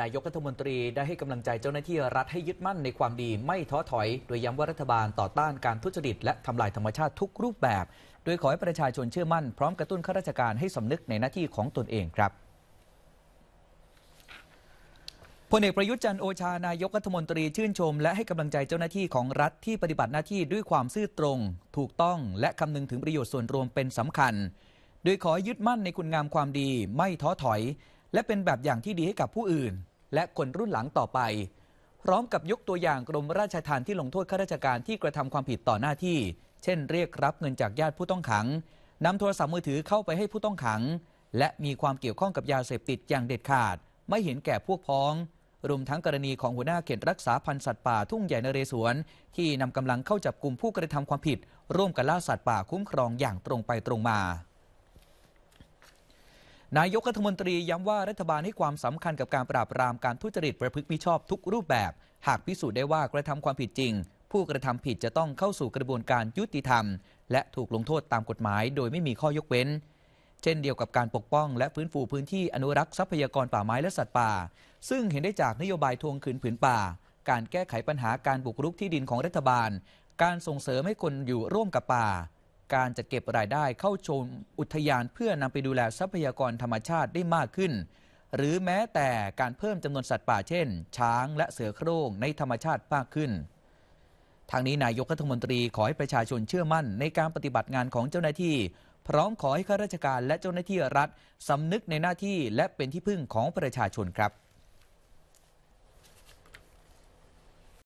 นายกรัฐมนตรีได้ให้กำลังใจเจ้าหน้าที่รัฐให้ยึดมั่นในความดีไม่ท้อถอย โดยย้ำว่ารัฐบาลต่อต้านการทุจริตและทำลายธรรมชาติทุกรูปแบบ โดยขอให้ประชาชนเชื่อมั่นพร้อมกระตุ้นข้าราชการให้สำนึกในหน้าที่ของตนเองครับพลเอกประยุทธ์จันโอชา นายกรัฐมนตรีชื่นชมและให้กำลังใจเจ้าหน้าที่ของรัฐที่ปฏิบัติหน้าที่ด้วยความซื่อตรง ถูกต้องและคำนึงถึงประโยชน์ส่วนรวมเป็นสำคัญ โดยขอยึดมั่นในคุณงามความดีไม่ท้อถอยและเป็นแบบอย่างที่ดีให้กับผู้อื่น และคนรุ่นหลังต่อไป พร้อมกับยกตัวอย่างกรมราชทานที่ลงโทษข้าราชการที่กระทำความผิดต่อหน้าที่ เช่น เรียกรับเงินจากญาติผู้ต้องขังนำโทรศัพท์มือถือเข้าไปให้ผู้ต้องขัง และมีความเกี่ยวข้องกับยาเสพติดอย่างเด็ดขาด ไม่เห็นแก่พวกพ้อง รวมทั้งกรณีของหัวหน้าเขตรักษาพันธุ์สัตว์ป่าทุ่งใหญ่นเรศวร ที่นำกำลังเข้าจับกลุ่มผู้กระทำความผิด ร่วมกันล่าสัตว์ป่าคุ้มครองอย่างตรงไปตรงมานายกรัฐมนตรีย้ำว่ารัฐบาลให้ความสำคัญกับการปราบปรามการทุจริต ประพฤติมิชอบทุกรูปแบบ หากพิสูจน์ได้ว่ากระทำความผิดจริง ผู้กระทำผิดจะต้องเข้าสู่กระบวนการยุติธรรม และถูกลงโทษตามกฎหมายโดยไม่มีข้อยกเว้น เช่นเดียวกับการปกป้องและฟื้นฟูพื้นที่อนุรักษ์ทรัพยากรป่าไม้และสัตว์ป่า ซึ่งเห็นได้จากนโยบายทวงคืนผืนป่า การแก้ไขปัญหาการบุกรุกที่ดินของรัฐบาล การส่งเสริมให้คนอยู่ร่วมกับป่าการจัดเก็บรายได้เข้าชมอุทยานเพื่อนำไปดูแลทรัพยากรธรรมชาติได้มากขึ้น หรือแม้แต่การเพิ่มจำนวนสัตว์ป่าเช่น ช้างและเสือโคร่งในธรรมชาติมากขึ้น ทางนี้นายกรัฐมนตรีขอให้ประชาชนเชื่อมั่นในการปฏิบัติงานของเจ้าหน้าที่ พร้อมขอให้ข้าราชการและเจ้าหน้าที่รัฐสำนึกในหน้าที่และเป็นที่พึ่งของประชาชนครับ